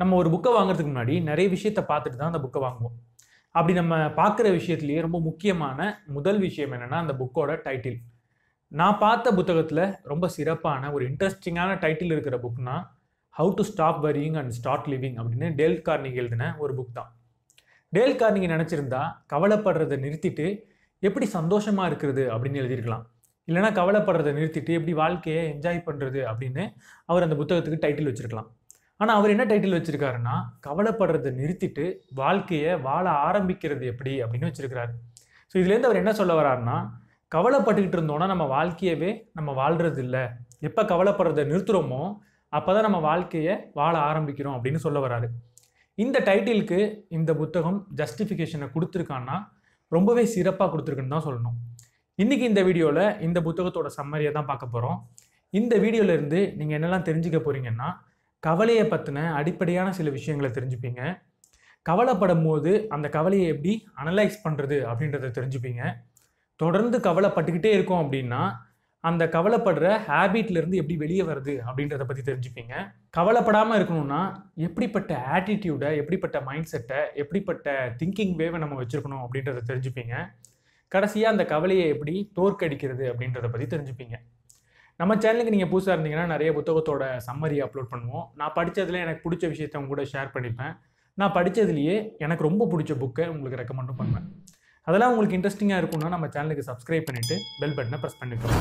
நம்ம ஒரு புக்கை வாங்குறதுக்கு முன்னாடி நிறைய விஷயத்த பார்த்துட்டு தான் அந்த புக்கை வாங்குவோம் அப்படி நம்ம பார்க்குற விஷயத்துலேயே ரொம்ப முக்கியமான முதல் விஷயம் என்னென்னா அந்த புக்கோட டைட்டில் நான் பார்த்த புத்தகத்தில் ரொம்ப சிறப்பான ஒரு இன்ட்ரெஸ்டிங்கான டைட்டில் இருக்கிற புக்னா how to stop worrying and start living அப்படின்னு டேல் கார்னிங் எழுதின ஒரு புக் தான் டேல் கார்னிங் நினச்சிருந்தா கவலைப்படுறதை நிறுத்திட்டு எப்படி சந்தோஷமாக இருக்கிறது அப்படின்னு எழுதியிருக்கலாம் இல்லைனா கவலைப்படுறத நிறுத்திட்டு எப்படி வாழ்க்கையை என்ஜாய் பண்ணுறது அப்படின்னு அவர் அந்த புத்தகத்துக்கு டைட்டில் வச்சுருக்கலாம் ஆனால் அவர் என்ன டைட்டில் வச்சுருக்காருன்னா கவலைப்படுறதை நிறுத்திட்டு வாழ்க்கையை வாழ ஆரம்பிக்கிறது எப்படி அப்படின்னு வச்சுருக்கிறாரு ஸோ இதுலேருந்து அவர் என்ன சொல்ல வர்றாருன்னா கவலைப்பட்டுக்கிட்டு இருந்தோன்னா நம்ம வாழ்க்கையவே நம்ம வாழ்கிறது இல்லை எப்போ கவலைப்படுறதை நிறுத்துகிறோமோ அப்போ தான் நம்ம வாழ்க்கையை வாழ ஆரம்பிக்கிறோம் அப்படின்னு சொல்ல வராரு இந்த டைட்டிலுக்கு இந்த புத்தகம் ஜஸ்டிஃபிகேஷனை கொடுத்துருக்கான்னா ரொம்பவே சிறப்பாக கொடுத்துருக்குன்னு தான் சொல்லணும் இன்றைக்கி இந்த வீடியோவில் இந்த புத்தகத்தோட சம்மரியை தான் பார்க்க போகிறோம் இந்த வீடியோவிலேருந்து நீங்கள் என்னெல்லாம் தெரிஞ்சுக்க போகிறீங்கன்னா கவலையை பற்றின அடிப்படையான சில விஷயங்களை தெரிஞ்சுப்பீங்க கவலைப்படும் போது அந்த கவலையை எப்படி அனலைஸ் பண்ணுறது அப்படின்றத தெரிஞ்சுப்பீங்க தொடர்ந்து கவலைப்பட்டுக்கிட்டே இருக்கோம் அப்படின்னா அந்த கவலைப்படுற ஹேபிட்லேருந்து எப்படி வெளியே வருது அப்படின்றத பற்றி தெரிஞ்சுப்பீங்க கவலைப்படாமல் இருக்கணும்னா எப்படிப்பட்ட ஆட்டிடியூடை எப்படிப்பட்ட மைண்ட் செட்டை எப்படிப்பட்ட திங்கிங் வேவை நம்ம வச்சுருக்கணும் அப்படின்றத தெரிஞ்சுப்பீங்க கடைசியாக அந்த கவலையை எப்படி தோற்கடிக்கிறது அப்படின்றத பற்றி தெரிஞ்சுப்பீங்க நம்ம சேனலுக்கு நீங்கள் புதுசாக இருந்தீங்கன்னா நிறைய புத்தகத்தோட சம்மரி அப்லோட் பண்ணுவோம் நான் படித்ததில் எனக்கு பிடிச்ச விஷயத்த உங்க கூட ஷேர் பண்ணிப்பேன் நான் படித்ததுலேயே எனக்கு ரொம்ப பிடிச்ச புக்கை உங்களுக்கு ரெக்கமெண்டும் பண்ணுவேன் அதெல்லாம் உங்களுக்கு இன்ட்ரெஸ்டிங்காக இருக்கும்னா நம்ம சேனலுக்கு சப்ஸ்கிரைப் பண்ணிவிட்டு பெல் பட்டனை ப்ரெஸ் பண்ணிக்கோங்க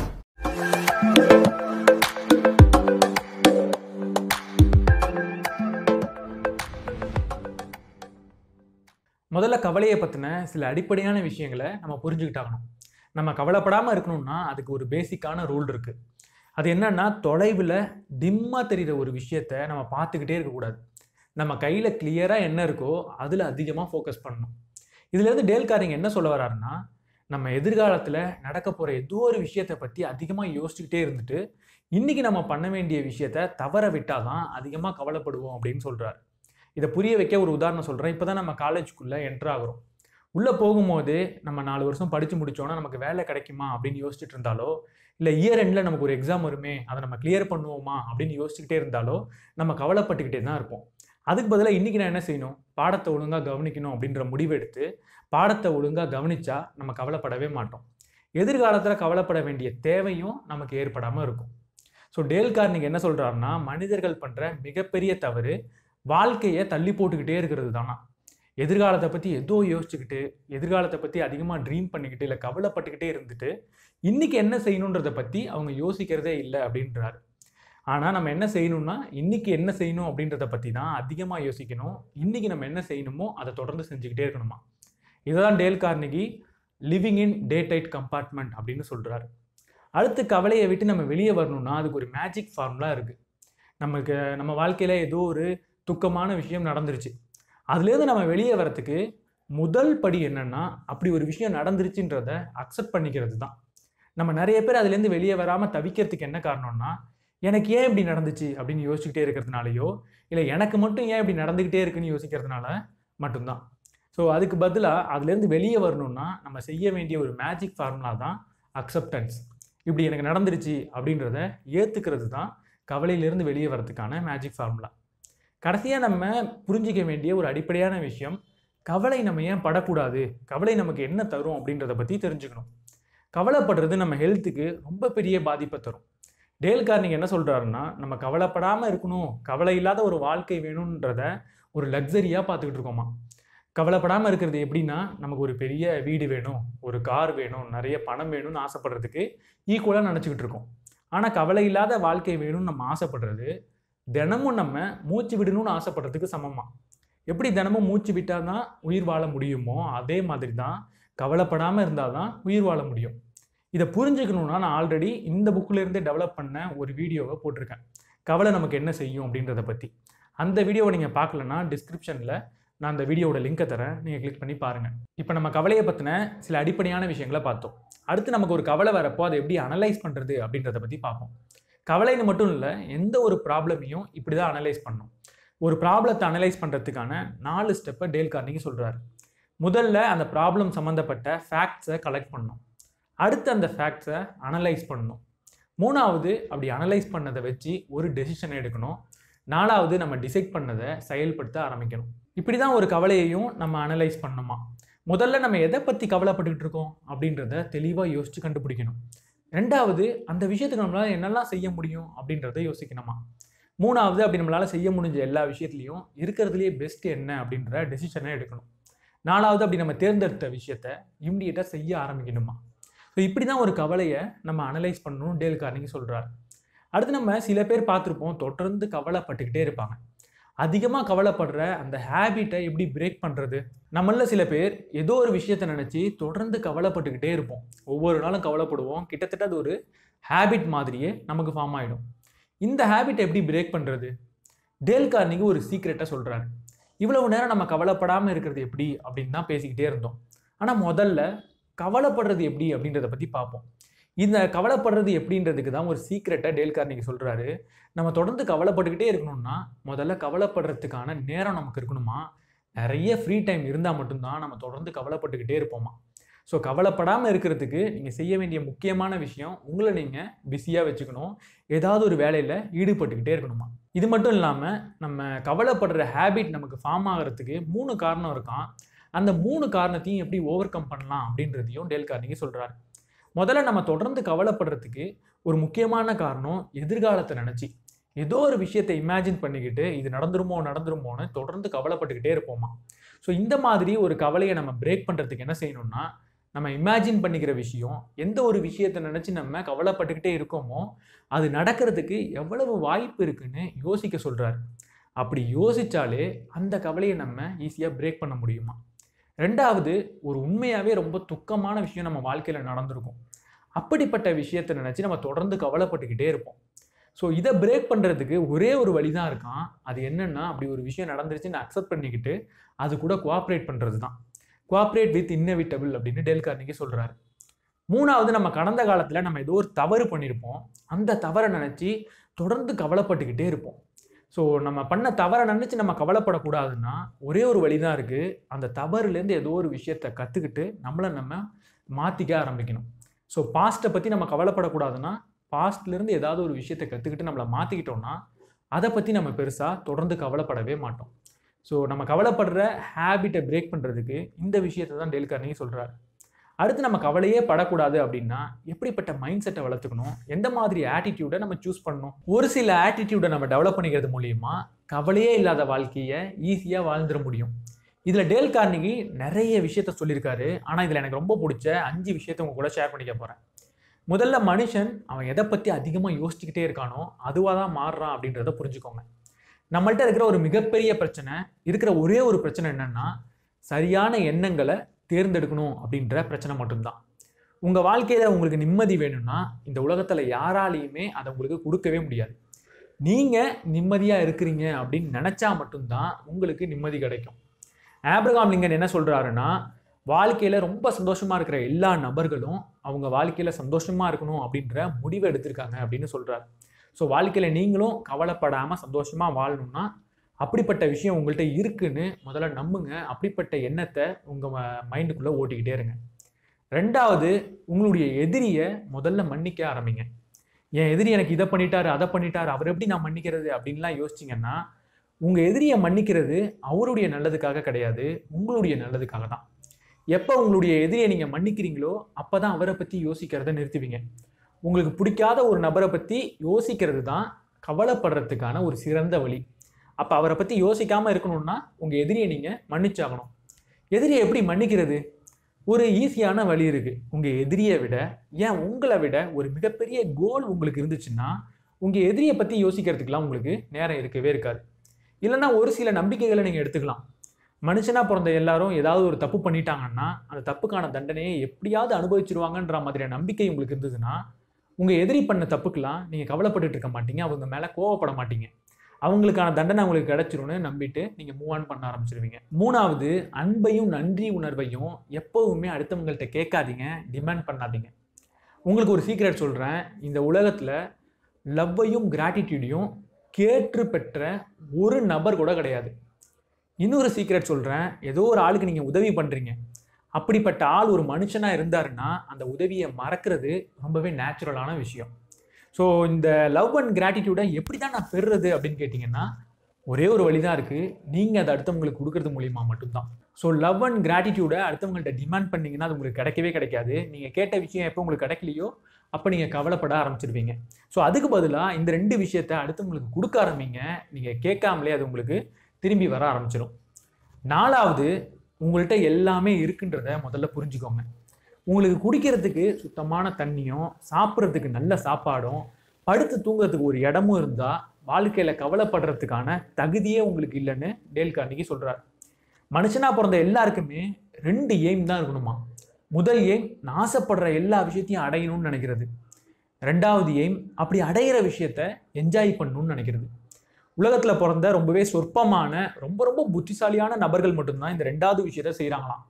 முதல்ல கவலையை பற்றின சில அடிப்படையான விஷயங்களை நம்ம புரிஞ்சுக்கிட்டாகணும் நம்ம கவலைப்படாமல் இருக்கணும்னா அதுக்கு ஒரு பேசிக்கான ரூல் இருக்குது அது என்னன்னா தொலைவில் டிம்மாக தெரிகிற ஒரு விஷயத்த நம்ம பார்த்துக்கிட்டே இருக்கக்கூடாது நம்ம கையில் கிளியராக என்ன இருக்கோ அதில் அதிகமாக ஃபோக்கஸ் பண்ணணும் இதுலேருந்து டேல்காரிங் என்ன சொல்ல வராருன்னா நம்ம எதிர்காலத்தில் நடக்க போகிற ஏதோ ஒரு விஷயத்தை பற்றி அதிகமாக யோசிச்சுக்கிட்டே இருந்துட்டு இன்றைக்கி நம்ம பண்ண வேண்டிய விஷயத்த தவற விட்டால் தான் அதிகமாக கவலைப்படுவோம் அப்படின்னு சொல்கிறாரு இதை புரிய வைக்க ஒரு உதாரணம் சொல்கிறேன் இப்போ தான் நம்ம காலேஜுக்குள்ளே என்ட்ரு ஆகிறோம் உள்ளே போகும்போது நம்ம நாலு வருஷம் படித்து முடித்தோன்னா நமக்கு வேலை கிடைக்குமா அப்படின்னு யோசிச்சுட்டு இருந்தாலோ இல்லை இயர் எண்டில் நமக்கு ஒரு எக்ஸாம் வருமே அதை நம்ம கிளியர் பண்ணுவோமா அப்படின்னு யோசிச்சுக்கிட்டே இருந்தாலோ நம்ம கவலைப்பட்டுக்கிட்டே தான் இருப்போம் அதுக்கு பதிலாக இன்றைக்கி நான் என்ன செய்யணும் பாடத்தை ஒழுங்காக கவனிக்கணும் அப்படின்ற முடிவு எடுத்து பாடத்தை ஒழுங்காக கவனித்தா நம்ம கவலைப்படவே மாட்டோம் எதிர்காலத்தில் கவலைப்பட வேண்டிய தேவையும் நமக்கு ஏற்படாமல் இருக்கும் ஸோ டேல் கார்னிக் என்ன சொல்கிறாருன்னா மனிதர்கள் பண்ணுற மிகப்பெரிய தவறு வாழ்க்கையை தள்ளி போட்டுக்கிட்டே இருக்கிறது தானா எதிர்காலத்தை பற்றி ஏதோ யோசிச்சுக்கிட்டு எதிர்காலத்தை பற்றி அதிகமாக ட்ரீம் பண்ணிக்கிட்டு இல்லை கவலைப்பட்டுக்கிட்டே இருந்துட்டு இன்றைக்கி என்ன செய்யணுன்றதை பற்றி அவங்க யோசிக்கிறதே இல்லை அப்படின்றாரு ஆனால் நம்ம என்ன செய்யணும்னா இன்றைக்கி என்ன செய்யணும் அப்படின்றத பற்றி தான் அதிகமாக யோசிக்கணும் இன்றைக்கி நம்ம என்ன செய்யணுமோ அதை தொடர்ந்து செஞ்சுக்கிட்டே இருக்கணுமா இதுதான் Dale Carnegie living in day tight compartment அப்படின்னு சொல்கிறாரு அடுத்து கவலையை விட்டு நம்ம வெளியே வரணும்னா அதுக்கு ஒரு மேஜிக் ஃபார்முலா இருக்குது நமக்கு நம்ம வாழ்க்கையில் ஏதோ ஒரு துக்கமான விஷயம் நடந்துருச்சு அதுலேருந்து நம்ம வெளியே வரத்துக்கு முதல் படி என்னென்னா அப்படி ஒரு விஷயம் நடந்துருச்சுன்றத அக்செப்ட் பண்ணிக்கிறது தான் நம்ம நிறைய பேர் அதுலேருந்து வெளியே வராமல் தவிக்கிறதுக்கு என்ன காரணம்னா எனக்கு ஏன் இப்படி நடந்துச்சு அப்படின்னு யோசிச்சுக்கிட்டே இருக்கிறதுனாலையோ இல்லை எனக்கு மட்டும் ஏன் இப்படி நடந்துக்கிட்டே இருக்குன்னு யோசிக்கிறதுனால மட்டும்தான் ஸோ அதுக்கு பதிலாக அதுலேருந்து வெளியே வரணும்னா நம்ம செய்ய வேண்டிய ஒரு மேஜிக் ஃபார்முலா தான் அக்செப்டன்ஸ் இப்படி எனக்கு நடந்துருச்சு அப்படின்றத ஏற்றுக்கிறது தான் கவலையிலேருந்து வெளியே வரதுக்கான மேஜிக் ஃபார்முலா கடைசியாக நம்ம புரிஞ்சிக்க வேண்டிய ஒரு அடிப்படையான விஷயம் கவலை நம்ம ஏன் படக்கூடாது கவலை நமக்கு என்ன தரும் அப்படின்றத பற்றி தெரிஞ்சுக்கணும் கவலைப்படுறது நம்ம ஹெல்த்துக்கு ரொம்ப பெரிய பாதிப்பை தரும் டேல் கார்னிங் என்ன சொல்கிறாருன்னா நம்ம கவலைப்படாமல் இருக்கணும் கவலை இல்லாத ஒரு வாழ்க்கை வேணுன்றத ஒரு லக்ஸரியாக பார்த்துக்கிட்டு இருக்கோமா கவலைப்படாமல் இருக்கிறது எப்படின்னா நமக்கு ஒரு பெரிய வீடு வேணும் ஒரு கார் வேணும் நிறைய பணம் வேணும்னு ஆசைப்படுறதுக்கு ஈக்குவலாக நினச்சிக்கிட்டு இருக்கோம் ஆனால் கவலை இல்லாத வாழ்க்கை வேணும்னு நம்ம ஆசைப்படுறது தினமும் நம்ம மூச்சு விடணும்னு ஆசைப்படுறதுக்கு சமமாக எப்படி தினமும் மூச்சு விட்டால் தான் உயிர் வாழ முடியுமோ அதே மாதிரி தான் கவலைப்படாமல் இருந்தால் தான் உயிர் வாழ முடியும் இதை புரிஞ்சுக்கணுன்னா நான் ஆல்ரெடி இந்த புக்கிலேருந்தே டெவலப் பண்ண ஒரு வீடியோவை போட்டிருக்கேன் கவலை நமக்கு என்ன செய்யும் அப்படின்றத பற்றி அந்த வீடியோவை நீங்கள் பார்க்கலன்னா டிஸ்கிரிப்ஷனில் நான் அந்த வீடியோட லிங்கை தரேன் நீங்கள் கிளிக் பண்ணி பாருங்கள் இப்போ நம்ம கவலையை பற்றின சில அடிப்படையான விஷயங்களை பார்த்தோம் அடுத்து நமக்கு ஒரு கவலை வரப்போ அதை எப்படி அனலைஸ் பண்ணுறது அப்படின்றத பற்றி பார்ப்போம் கவலைன்னு மட்டும் இல்லை எந்த ஒரு ப்ராப்ளமையும் இப்படி தான் அனலைஸ் பண்ணும் ஒரு ப்ராப்ளத்தை அனலைஸ் பண்ணுறதுக்கான நாலு ஸ்டெப்பை டேல் கார்னிங்க சொல்கிறாரு முதல்ல அந்த ப்ராப்ளம் சம்மந்தப்பட்ட ஃபேக்ட்ஸை கலெக்ட் பண்ணணும் அடுத்து அந்த ஃபேக்ட்ஸை அனலைஸ் பண்ணணும் மூணாவது அப்படி அனலைஸ் பண்ணதை வச்சு ஒரு டெசிஷன் எடுக்கணும் நாலாவது நம்ம டிசைட் பண்ணதை செயல்படுத்த ஆரம்பிக்கணும் இப்படி தான் ஒரு கவலையையும் நம்ம அனலைஸ் பண்ணணுமா முதல்ல நம்ம எதை பற்றி கவலைப்பட்டுக்கிட்டு இருக்கோம் அப்படின்றத தெளிவாக யோசித்து கண்டுபிடிக்கணும் ரெண்டாவது அந்த விஷயத்துக்கு நம்மளால் என்னெல்லாம் செய்ய முடியும் அப்படின்றத யோசிக்கணுமா மூணாவது அப்படி நம்மளால் செய்ய முடிஞ்ச எல்லா விஷயத்துலையும் இருக்கிறதுலேயே பெஸ்ட் என்ன அப்படின்ற டெசிஷனை எடுக்கணும் நாலாவது அப்படி நம்ம தேர்ந்தெடுத்த விஷயத்த இம்மிடியேட்டாக செய்ய ஆரம்பிக்கணுமா ஸோ இப்படி தான் ஒரு கவலையை நம்ம அனலைஸ் பண்ணணும் டேல் கார்னிங் சொல்கிறார் அடுத்து நம்ம சில பேர் பார்த்துருப்போம் தொடர்ந்து கவலைப்பட்டுக்கிட்டே இருப்பாங்க அதிகமாக கவலைப்படுற அந்த ஹேபிட்டை எப்படி பிரேக் பண்ணுறது நம்மள சில பேர் ஏதோ ஒரு விஷயத்த நினச்சி தொடர்ந்து கவலைப்பட்டுக்கிட்டே இருப்போம் ஒவ்வொரு நாளும் கவலைப்படுவோம் கிட்டத்தட்ட அது ஒரு ஹேபிட் மாதிரியே நமக்கு ஃபார்ம் ஆகிடும் இந்த ஹேபிட்டை எப்படி பிரேக் பண்ணுறது டேல் கார்னிக்கு ஒரு சீக்ரெட்டாக சொல்கிறாரு இவ்வளவு நேரம் நம்ம கவலைப்படாமல் இருக்கிறது எப்படி அப்படின்னு தான் பேசிக்கிட்டே இருந்தோம் ஆனால் முதல்ல கவலைப்படுறது எப்படி அப்படின்றத பற்றி பார்ப்போம் இந்த கவலைப்படுறது எப்படின்றதுக்கு தான் ஒரு சீக்ரெட்டை டேல் கார்னிக்கு சொல்கிறாரு நம்ம தொடர்ந்து கவலைப்பட்டுக்கிட்டே இருக்கணும்னா முதல்ல கவலைப்படுறதுக்கான நேரம் நமக்கு இருக்கணுமா நிறைய ஃப்ரீ டைம் இருந்தால் மட்டும்தான் நம்ம தொடர்ந்து கவலைப்பட்டுக்கிட்டே இருப்போமா ஸோ கவலைப்படாமல் இருக்கிறதுக்கு நீங்கள் செய்ய வேண்டிய முக்கியமான விஷயம் உங்களை நீங்கள் பிஸியாக வச்சுக்கணும் ஏதாவது ஒரு வேலையில் ஈடுபட்டுக்கிட்டே இருக்கணுமா இது மட்டும் இல்லாமல் நம்ம கவலைப்படுற ஹேபிட் நமக்கு ஃபார்ம் ஆகிறதுக்கு மூணு காரணம் இருக்கான் அந்த மூணு காரணத்தையும் எப்படி ஓவர் கம் பண்ணலாம் அப்படின்றதையும் டேல் கார்னிக்கு சொல்கிறாரு முதல்ல நம்ம தொடர்ந்து கவலைப்படுறதுக்கு ஒரு முக்கியமான காரணம் எதிர்காலத்தை நினச்சி ஏதோ ஒரு விஷயத்தை இமேஜின் பண்ணிக்கிட்டு இது நடந்துருமோ நடந்துருமோன்னு தொடர்ந்து கவலைப்பட்டுக்கிட்டே இருப்போமா ஸோ இந்த மாதிரி ஒரு கவலையை நம்ம பிரேக் பண்ணுறதுக்கு என்ன செய்யணும்னா நம்ம இமேஜின் பண்ணிக்கிற விஷயம் எந்த ஒரு விஷயத்தை நினச்சி நம்ம கவலைப்பட்டுக்கிட்டே இருக்கோமோ அது நடக்கிறதுக்கு எவ்வளவு வாய்ப்பு இருக்குன்னு யோசிக்க சொல்கிறாரு அப்படி யோசித்தாலே அந்த கவலையை நம்ம ஈஸியாக பிரேக் பண்ண முடியுமா ரெண்டாவது ஒரு உண்மையாகவே ரொம்ப துக்கமான விஷயம் நம்ம வாழ்க்கையில் நடந்திருக்கும் அப்படிப்பட்ட விஷயத்தை நினச்சி நம்ம தொடர்ந்து கவலைப்பட்டுக்கிட்டே இருப்போம் ஸோ இதை பிரேக் பண்ணுறதுக்கு ஒரே ஒரு வழி தான் இருக்கான் அது என்னென்னா அப்படி ஒரு விஷயம் நடந்துருச்சுன்னு அக்செப்ட் பண்ணிக்கிட்டு அது கூட கோஆப்ரேட் பண்ணுறது தான் கோஆப்ரேட் வித் இன்னவிட்டபிள் அப்படின்னு டெல் கார்னிக்கு சொல்கிறாரு மூணாவது நம்ம கடந்த காலத்தில் நம்ம ஏதோ ஒரு தவறு பண்ணியிருப்போம் அந்த தவறை நினச்சி தொடர்ந்து கவலைப்பட்டுக்கிட்டே இருப்போம் ஸோ நம்ம பண்ண தவறை நினச்சி நம்ம கவலைப்படக்கூடாதுன்னா ஒரே ஒரு வழி தான் இருக்குது அந்த தவறுலேருந்து ஏதோ ஒரு விஷயத்தை கற்றுக்கிட்டு நம்மளை நம்ம மாற்றிக்க ஆரம்பிக்கணும் ஸோ பாஸ்ட்டை பற்றி நம்ம கவலைப்படக்கூடாதுன்னா பாஸ்ட்லேருந்து ஏதாவது ஒரு விஷயத்தை கற்றுக்கிட்டு நம்மளை மாற்றிக்கிட்டோன்னா அதை பற்றி நம்ம பெருசாக தொடர்ந்து கவலைப்படவே மாட்டோம் ஸோ நம்ம கவலைப்படுற ஹேபிட்டை பிரேக் பண்ணுறதுக்கு இந்த விஷயத்தை தான் டெல் கர்னி சொல்கிறார் அடுத்து நம்ம கவலையே படக்கூடாது அப்படின்னா எப்படிப்பட்ட மைண்ட் செட்டை வளர்த்துக்கணும் எந்த மாதிரி ஆட்டிடியூடை நம்ம சூஸ் பண்ணணும் ஒரு சில ஆட்டிடியூடை நம்ம டெவலப் பண்ணிக்கிறது மூலியமாக கவலையே இல்லாத வாழ்க்கையை ஈஸியாக வாழ்ந்துட முடியும் இதில் டேல் கார்னிகி நிறைய விஷயத்த சொல்லியிருக்காரு ஆனால் இதில் எனக்கு ரொம்ப பிடிச்ச அஞ்சு விஷயத்த உங்க கூட ஷேர் பண்ணிக்க போகிறேன் முதல்ல மனுஷன் அவன் எதை பற்றி அதிகமாக யோசிச்சுக்கிட்டே இருக்கானோ அதுவாக தான் மாறுறான் அப்படின்றத புரிஞ்சுக்கோங்க நம்மள்ட்ட இருக்கிற ஒரு மிகப்பெரிய பிரச்சனை இருக்கிற ஒரே ஒரு பிரச்சனை என்னென்னா சரியான எண்ணங்களை தேர்ந்தெடுக்கணும் அப்படின்ற பிரச்சனை மட்டும்தான் உங்கள் வாழ்க்கையில் உங்களுக்கு நிம்மதி வேணும்னா இந்த உலகத்தில் யாராலையுமே அதை உங்களுக்கு கொடுக்கவே முடியாது நீங்கள் நிம்மதியாக இருக்கிறீங்க அப்படின்னு நினச்சா மட்டும்தான் உங்களுக்கு நிம்மதி கிடைக்கும் ஆப்ரகாம் லிங்கன் என்ன சொல்கிறாருன்னா வாழ்க்கையில் ரொம்ப சந்தோஷமாக இருக்கிற எல்லா நபர்களும் அவங்க வாழ்க்கையில் சந்தோஷமாக இருக்கணும் அப்படின்ற முடிவு எடுத்திருக்காங்க அப்படின்னு சொல்கிறார் ஸோ வாழ்க்கையில் நீங்களும் கவலைப்படாமல் சந்தோஷமாக வாழணும்னா அப்படிப்பட்ட விஷயம் உங்கள்கிட்ட இருக்குன்னு முதல்ல நம்புங்க அப்படிப்பட்ட எண்ணத்தை உங்கள் மைண்டுக்குள்ளே ஓட்டிக்கிட்டே இருங்க ரெண்டாவது உங்களுடைய எதிரியை முதல்ல மன்னிக்க ஆரம்பிங்க என் எதிரி எனக்கு இதை பண்ணிட்டாரு அதை பண்ணிட்டாரு அவர் எப்படி நான் மன்னிக்கிறது அப்படின்லாம் யோசிச்சிங்கன்னா உங்கள் எதிரியை மன்னிக்கிறது அவருடைய நல்லதுக்காக கிடையாது உங்களுடைய நல்லதுக்காக தான் எப்போ உங்களுடைய எதிரியை நீங்கள் மன்னிக்கிறீங்களோ அப்போ தான் அவரை பற்றி யோசிக்கிறத நிறுத்துவீங்க உங்களுக்கு பிடிக்காத ஒரு நபரை பற்றி யோசிக்கிறது தான் கவலைப்படுறதுக்கான ஒரு சிறந்த வழி அப்போ அவரை பற்றி யோசிக்காமல் இருக்கணும்னா உங்கள் எதிரியை நீங்கள் மன்னிச்சாகணும் எதிரியை எப்படி மன்னிக்கிறது ஒரு ஈஸியான வழி இருக்குது உங்கள் எதிரியை விட ஏன் உங்களை விட ஒரு மிகப்பெரிய கோல் உங்களுக்கு இருந்துச்சுன்னா உங்கள் எதிரியை பற்றி யோசிக்கிறதுக்கெலாம் உங்களுக்கு நேரம் இருக்கவே இருக்காது இல்லைன்னா ஒரு சில நம்பிக்கைகளை நீங்கள் எடுத்துக்கலாம் மனுஷனாக பிறந்த எல்லாரும் ஏதாவது ஒரு தப்பு பண்ணிட்டாங்கன்னா அந்த தப்புக்கான தண்டனையை எப்படியாவது அனுபவிச்சிருவாங்கன்ற மாதிரியான நம்பிக்கை உங்களுக்கு இருந்ததுன்னா உங்கள் எதிரி பண்ண தப்புக்கெலாம் நீங்கள் கவலைப்பட்டு இருக்க மாட்டீங்க அவங்க மேலே கோவப்பட மாட்டீங்க அவங்களுக்கான தண்டனை அவங்களுக்கு கிடைச்சிரும்னு நம்பிட்டு நீங்கள் மூவ் ஆன் பண்ண ஆரம்பிச்சிருவீங்க மூணாவது அன்பையும் நன்றி உணர்வையும் எப்போவுமே அடுத்தவங்கள்ட்ட கேட்காதீங்க டிமாண்ட் பண்ணாதீங்க உங்களுக்கு ஒரு சீக்ரெட் சொல்கிறேன் இந்த உலகத்தில் லவ்வையும் கிராட்டிடியூடையும் கேட்டு பெற்ற ஒரு நபர் கூட கிடையாது இன்னொரு சீக்ரெட் சொல்கிறேன் ஏதோ ஒரு ஆளுக்கு நீங்கள் உதவி பண்ணுறீங்க அப்படிப்பட்ட ஆள் ஒரு மனுஷனாக இருந்தாருன்னா அந்த உதவியை மறக்கிறது ரொம்பவே நேச்சுரலான விஷயம் ஸோ இந்த லவ் அண்ட் கிராட்டிடியூடை எப்படி தான் நான் பெறுறது அப்படின்னு கேட்டிங்கன்னா ஒரே ஒரு வழி தான் இருக்குது நீங்கள் அதை அடுத்தவங்களுக்கு கொடுக்கறது மூலியமாக மட்டும்தான் ஸோ லவ் அண்ட் கிராட்டிடியூடை அடுத்தவங்கள்ட்ட டிமாண்ட் பண்ணிங்கன்னா அது உங்களுக்கு கிடைக்கவே கிடைக்காது நீங்கள் கேட்ட விஷயம் எப்போ உங்களுக்கு கிடைக்கலையோ அப்போ நீங்கள் கவலைப்பட ஆரம்பிச்சிருவீங்க ஸோ அதுக்கு பதிலாக இந்த ரெண்டு விஷயத்த அடுத்தவங்களுக்கு கொடுக்க ஆரம்பிங்க நீங்கள் கேட்காமலே அது உங்களுக்கு திரும்பி வர ஆரம்பிச்சிடும் நாலாவது உங்கள்கிட்ட எல்லாமே இருக்குன்றத முதல்ல புரிஞ்சுக்கோங்க உங்களுக்கு குடிக்கிறதுக்கு சுத்தமான தண்ணியும் சாப்பிட்றதுக்கு நல்ல சாப்பாடும் படுத்து தூங்குறதுக்கு ஒரு இடமும் இருந்தால் வாழ்க்கையில் கவலைப்படுறதுக்கான தகுதியே உங்களுக்கு இல்லைன்னு டேல் கார்னிக்கு சொல்கிறார் மனுஷனாக பிறந்த எல்லாருக்குமே ரெண்டு எய்ம் தான் இருக்கணுமா முதல் எய்ம் நான் ஆசைப்படுற எல்லா விஷயத்தையும் அடையணும்னு நினைக்கிறது ரெண்டாவது எய்ம் அப்படி அடையிற விஷயத்த என்ஜாய் பண்ணணும்னு நினைக்கிறது உலகத்தில் பிறந்த ரொம்பவே சொற்பமான ரொம்ப ரொம்ப புத்திசாலியான நபர்கள் மட்டும்தான் இந்த ரெண்டாவது விஷயத்த செய்கிறாங்களாம்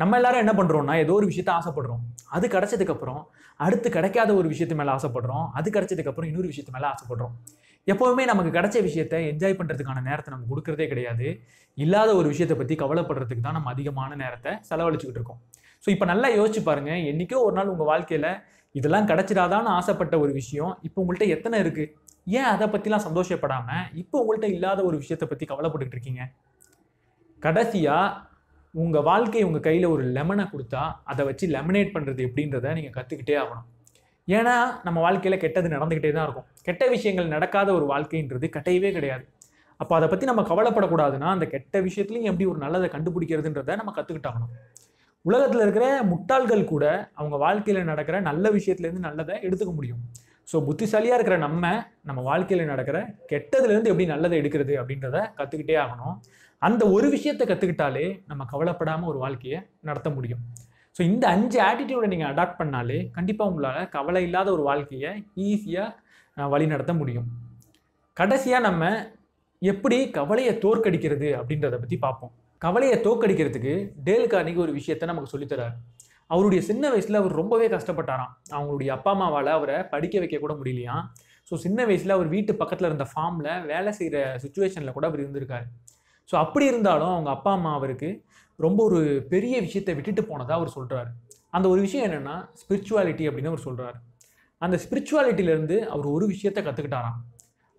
நம்ம எல்லாரும் என்ன பண்ணுறோம்னா ஏதோ ஒரு விஷயத்த ஆசைப்படுறோம் அது கிடச்சதுக்கப்புறம் அடுத்து கிடைக்காத ஒரு விஷயத்து மேலே ஆசைப்படுறோம் அது கிடச்சதுக்கப்புறம் இன்னொரு விஷயத்து மேலே ஆசைப்படுறோம் எப்போவுமே நமக்கு கிடைச்ச விஷயத்தை என்ஜாய் பண்ணுறதுக்கான நேரத்தை நம்ம கொடுக்குறதே கிடையாது இல்லாத ஒரு விஷயத்தை பற்றி கவலைப்படுறதுக்கு தான் நம்ம அதிகமான நேரத்தை செலவழிச்சுக்கிட்டு இருக்கோம் ஸோ இப்போ நல்லா யோசிச்சு பாருங்கள் என்றைக்கோ ஒரு நாள் உங்கள் வாழ்க்கையில் இதெல்லாம் கிடச்சிடாதான்னு ஆசைப்பட்ட ஒரு விஷயம் இப்போ உங்கள்கிட்ட எத்தனை இருக்குது ஏன் அதை பற்றிலாம் சந்தோஷப்படாமல் இப்போ உங்கள்கிட்ட இல்லாத ஒரு விஷயத்தை பற்றி கவலைப்பட்டுக்கிட்டு இருக்கீங்க கடைசியாக உங்கள் வாழ்க்கை உங்கள் கையில் ஒரு லெமனை கொடுத்தா அதை வச்சு லெமனேட் பண்ணுறது எப்படின்றத நீங்கள் கற்றுக்கிட்டே ஆகணும் ஏன்னா நம்ம வாழ்க்கையில் கெட்டது நடந்துக்கிட்டே தான் இருக்கும் கெட்ட விஷயங்கள் நடக்காத ஒரு வாழ்க்கைன்றது கட்டையவே கிடையாது அப்போ அதை பற்றி நம்ம கவலைப்படக்கூடாதுன்னா அந்த கெட்ட விஷயத்துலையும் எப்படி ஒரு நல்லதை கண்டுபிடிக்கிறதுன்றத நம்ம கற்றுக்கிட்டாகணும் உலகத்தில் இருக்கிற முட்டாள்கள் கூட அவங்க வாழ்க்கையில் நடக்கிற நல்ல விஷயத்துலேருந்து நல்லதை எடுத்துக்க முடியும் ஸோ புத்திசாலியாக இருக்கிற நம்ம நம்ம வாழ்க்கையில் நடக்கிற கெட்டதுலேருந்து எப்படி நல்லதை எடுக்கிறது அப்படின்றத கற்றுக்கிட்டே ஆகணும் அந்த ஒரு விஷயத்தை கற்றுக்கிட்டாலே நம்ம கவலைப்படாமல் ஒரு வாழ்க்கையை நடத்த முடியும் ஸோ இந்த அஞ்சு ஆட்டிடியூடை நீங்கள் அடாப்ட் பண்ணாலே கண்டிப்பாக உங்களால் கவலை இல்லாத ஒரு வாழ்க்கையை ஈஸியாக வழிநடத்த முடியும் கடைசியாக நம்ம எப்படி கவலையை தோற்கடிக்கிறது அப்படின்றத பற்றி பார்ப்போம் கவலையை தோற்கடிக்கிறதுக்கு டேல் கார்னிக்கு ஒரு விஷயத்த நமக்கு சொல்லித்தராரு அவருடைய சின்ன வயசில் அவர் ரொம்பவே கஷ்டப்பட்டாராம் அவங்களுடைய அப்பா அம்மாவால் அவரை படிக்க வைக்க கூட முடியலையாம் ஸோ சின்ன வயசில் அவர் வீட்டு பக்கத்தில் இருந்த ஃபார்மில் வேலை செய்கிற சுச்சுவேஷனில் கூட அவர் இருந்திருக்காரு ஸோ அப்படி இருந்தாலும் அவங்க அப்பா அம்மா அவருக்கு ரொம்ப ஒரு பெரிய விஷயத்தை விட்டுட்டு போனதாக அவர் சொல்கிறார் அந்த ஒரு விஷயம் என்னென்னா ஸ்பிரிச்சுவாலிட்டி அப்படின்னு அவர் சொல்கிறார் அந்த ஸ்பிரிச்சுவாலிட்டியிலேருந்து அவர் ஒரு விஷயத்தை கற்றுக்கிட்டாராம்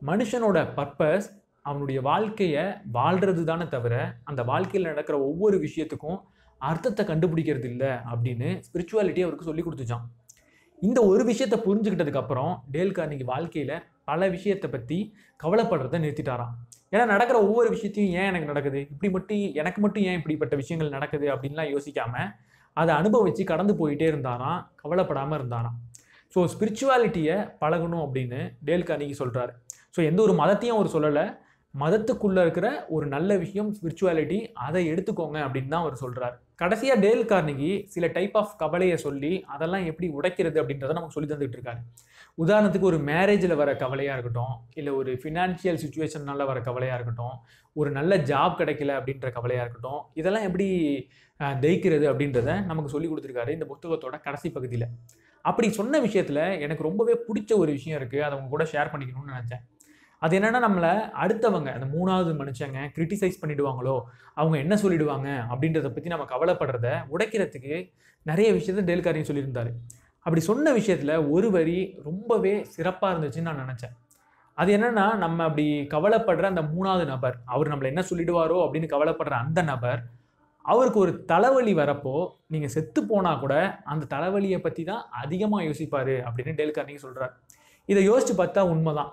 மனுஷனோட பர்பஸ் அவனுடைய வாழ்க்கையை வாழ்கிறது தானே தவிர அந்த வாழ்க்கையில் நடக்கிற ஒவ்வொரு விஷயத்துக்கும் அர்த்தத்தை கண்டுபிடிக்கிறது இல்லை அப்படின்னு ஸ்பிரிச்சுவாலிட்டி அவருக்கு சொல்லி கொடுத்துச்சான் இந்த ஒரு விஷயத்தை புரிஞ்சுக்கிட்டதுக்கப்புறம் டேல்கார்னிக்கு வாழ்க்கையில் பல விஷயத்தை பற்றி கவலைப்படுறத நிறுத்திட்டாராம் ஏன்னா நடக்கிற ஒவ்வொரு விஷயத்தையும் ஏன் எனக்கு நடக்குது இப்படி மட்டும் எனக்கு மட்டும் ஏன் இப்படிப்பட்ட விஷயங்கள் நடக்குது அப்படின்லாம் யோசிக்காம அதை அனுபவித்து கடந்து போயிட்டே இருந்தாராம் கவலைப்படாமல் இருந்தாராம் ஸோ ஸ்பிரிச்சுவாலிட்டியை பழகணும் அப்படின்னு டேல் கார்னிகி சொல்கிறாரு ஸோ எந்த ஒரு மதத்தையும் அவர் சொல்லலை மதத்துக்குள்ளே இருக்கிற ஒரு நல்ல விஷயம் ஸ்பிரிச்சுவாலிட்டி அதை எடுத்துக்கோங்க அப்படின்னு தான் அவர் சொல்கிறார் கடைசியாக டேல் கார்னிகி சில டைப் ஆஃப் கவலையை சொல்லி அதெல்லாம் எப்படி உடைக்கிறது அப்படின்றத நமக்கு சொல்லி தந்துகிட்டு இருக்காரு உதாரணத்துக்கு ஒரு மேரேஜில் வர கவலையாக இருக்கட்டும் இல்லை ஒரு ஃபினான்ஷியல் சுச்சுவேஷன்னால் வர கவலையாக இருக்கட்டும் ஒரு நல்ல ஜாப் கிடைக்கல அப்படின்ற கவலையாக இருக்கட்டும் இதெல்லாம் எப்படி தைக்கிறது அப்படின்றத நமக்கு சொல்லி கொடுத்துருக்காரு இந்த புத்தகத்தோட கடைசி பகுதியில் அப்படி சொன்ன விஷயத்தில் எனக்கு ரொம்பவே பிடிச்ச ஒரு விஷயம் இருக்குது அதை உங்க கூட ஷேர் பண்ணிக்கணும்னு நினச்சேன் அது என்னென்னா நம்மளை அடுத்தவங்க அந்த மூணாவது மனுஷங்க கிரிட்டிசைஸ் பண்ணிடுவாங்களோ அவங்க என்ன சொல்லிடுவாங்க அப்படின்றத பற்றி நம்ம கவலைப்படுறத உடைக்கிறதுக்கு நிறைய விஷயத்த டேல்காரியும் சொல்லியிருந்தாரு அப்படி சொன்ன விஷயத்தில் ஒரு வரி ரொம்பவே சிறப்பாக இருந்துச்சுன்னு நான் நினச்சேன் அது என்னென்னா நம்ம அப்படி கவலைப்படுற அந்த மூணாவது நபர் அவர் நம்மளை என்ன சொல்லிடுவாரோ அப்படின்னு கவலைப்படுற அந்த நபர் அவருக்கு ஒரு தலைவலி வரப்போ நீங்கள் செத்து போனால் கூட அந்த தலைவலியை பற்றி தான் அதிகமாக யோசிப்பார் அப்படின்னு டேல் கார்னிங் சொல்கிறார் இதை யோசித்து பார்த்தா உண்மை தான்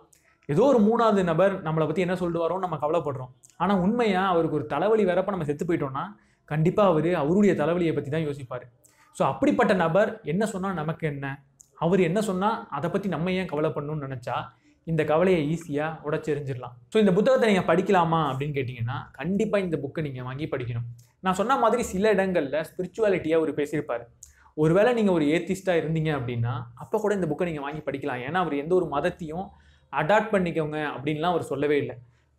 ஏதோ ஒரு மூணாவது நபர் நம்மளை பற்றி என்ன சொல்லிடுவாரோன்னு நம்ம கவலைப்படுறோம் ஆனால் உண்மையாக அவருக்கு ஒரு தலைவலி வரப்போ நம்ம செத்து போயிட்டோம்னா கண்டிப்பாக அவர் அவருடைய தலைவலியை பற்றி தான் யோசிப்பார் ஸோ அப்படிப்பட்ட நபர் என்ன சொன்னால் நமக்கு என்ன அவர் என்ன சொன்னால் அதை பற்றி நம்ம ஏன் கவலை பண்ணணும்னு நினச்சா இந்த கவலையை ஈஸியாக உடச்செறிஞ்சிடலாம் ஸோ இந்த புத்தகத்தை நீங்கள் படிக்கலாமா அப்படின்னு கேட்டிங்கன்னா கண்டிப்பாக இந்த புக்கை நீங்கள் வாங்கி படிக்கணும் நான் சொன்ன மாதிரி சில இடங்களில் ஸ்பிரிச்சுவாலிட்டியாக அவர் பேசியிருப்பார் ஒருவேளை நீங்கள் ஒரு ஏத்திஸ்டாக இருந்தீங்க அப்படின்னா அப்போ கூட இந்த புக்கை நீங்கள் வாங்கி படிக்கலாம் ஏன்னா அவர் எந்த ஒரு மதத்தையும் அடாப்ட் பண்ணிக்கோங்க அப்படின்லாம் அவர் சொல்லவே இல்லை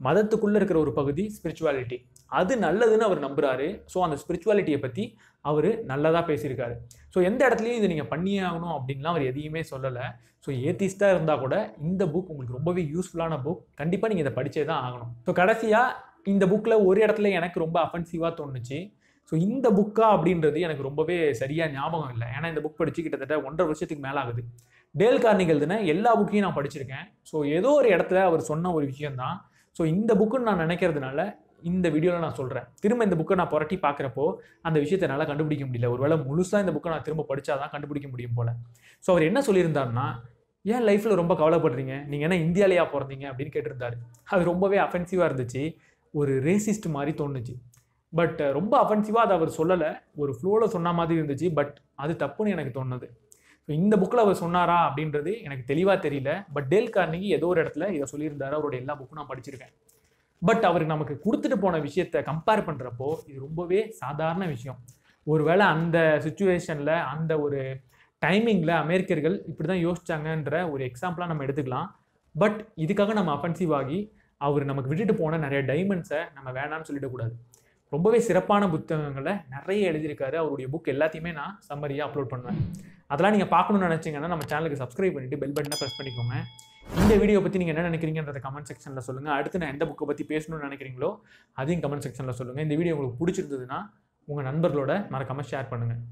மதத்துக்குள்ளே இருக்கிற ஒரு பகுதி ஸ்பிரிச்சுவாலிட்டி அது நல்லதுன்னு அவர் நம்புகிறாரு ஸோ அந்த ஸ்பிரிச்சுவாலிட்டியை பற்றி அவர் நல்லதாக பேசியிருக்காரு ஸோ எந்த இடத்துலையும் இது நீங்கள் பண்ணியே ஆகணும் அப்படின்லாம் அவர் எதையுமே சொல்லலை ஸோ ஏத்திஸ்டாக இருந்தால் கூட இந்த புக் உங்களுக்கு ரொம்பவே யூஸ்ஃபுல்லான புக் கண்டிப்பாக நீங்கள் இதை படித்தே தான் ஆகணும் ஸோ கடைசியாக இந்த புக்கில் ஒரு இடத்துல எனக்கு ரொம்ப அஃபென்சிவாக தோணுச்சு ஸோ இந்த புக்கா அப்படின்றது எனக்கு ரொம்பவே சரியாக ஞாபகம் இல்லை ஏன்னா இந்த புக் படித்து கிட்டத்தட்ட ஒன்றரை வருஷத்துக்கு மேலே ஆகுது டேல் கார் தானே எல்லா புக்கையும் நான் படிச்சிருக்கேன் ஸோ ஏதோ ஒரு இடத்துல அவர் சொன்ன ஒரு விஷயந்தான் ஸோ இந்த புக்குன்னு நான் நினைக்கிறதுனால இந்த வீடியோவில் நான் சொல்கிறேன் திரும்ப இந்த புக்கை நான் புரட்டி பார்க்குறப்போ அந்த விஷயத்தை நல்லா கண்டுபிடிக்க முடியல ஒருவேளை முழுசாக இந்த புக்கை நான் திரும்ப படித்தா தான் கண்டுபிடிக்க முடியும் போல் ஸோ அவர் என்ன சொல்லியிருந்தாருன்னா ஏன் லைஃப்பில் ரொம்ப கவலைப்படுறீங்க நீங்கள் என்ன இந்தியாலேயா பிறந்தீங்க அப்படின்னு கேட்டிருந்தார் அது ரொம்பவே அஃபென்சிவாக இருந்துச்சு ஒரு ரேசிஸ்ட் மாதிரி தோணுச்சு பட் ரொம்ப அஃபென்சிவாக அதை அவர் சொல்லலை ஒரு ஃப்ளோவில் சொன்ன மாதிரி இருந்துச்சு பட் அது தப்புன்னு எனக்கு தோணுது ஸோ இந்த புக்கில் அவர் சொன்னாரா அப்படின்றது எனக்கு தெளிவாக தெரியல பட் டேல் கார்னிக்கு ஏதோ ஒரு இடத்துல இதை சொல்லியிருந்தார் அவருடைய எல்லா புக்கும் நான் படிச்சிருக்கேன் பட் அவர் நமக்கு கொடுத்துட்டு போன விஷயத்த கம்பேர் பண்ணுறப்போ இது ரொம்பவே சாதாரண விஷயம் ஒருவேளை அந்த சுச்சுவேஷனில் அந்த ஒரு டைமிங்கில் அமெரிக்கர்கள் இப்படி தான் யோசிச்சாங்கன்ற ஒரு எக்ஸாம்பிளாக நம்ம எடுத்துக்கலாம் பட் இதுக்காக நம்ம அஃபென்சிவ் ஆகி அவர் நமக்கு விட்டுட்டு போன நிறைய டைமண்ட்ஸை நம்ம வேணாம்னு சொல்லிடக்கூடாது ரொம்பவே சிறப்பான புத்தகங்களை நிறைய எழுதியிருக்காரு அவருடைய புக் எல்லாத்தையுமே நான் சம்மரியாக அப்லோட் பண்ணுவேன் அதெல்லாம் நீங்கள் பார்க்கணும்னு நினச்சிங்கன்னா நம்ம சேனலுக்கு சப்ஸ்கிரைப் பண்ணிவிட்டு பெல் பட்டனை ப்ரெஸ் பண்ணிக்கோங்க இந்த வீடியோ பற்றி நீங்கள் என்ன நினைக்கிறீங்கன்றத கமெண்ட் செக்ஷனில் சொல்லுங்கள் அடுத்து நான் எந்த புக்கை பற்றி பேசணும்னு நினைக்கிறீங்களோ அதையும் கமெண்ட் செக்ஷனில் சொல்லுங்கள் இந்த வீடியோ உங்களுக்கு பிடிச்சிருந்ததுன்னா உங்கள் நண்பர்களோட மறக்காமல் ஷேர் பண்ணுங்கள்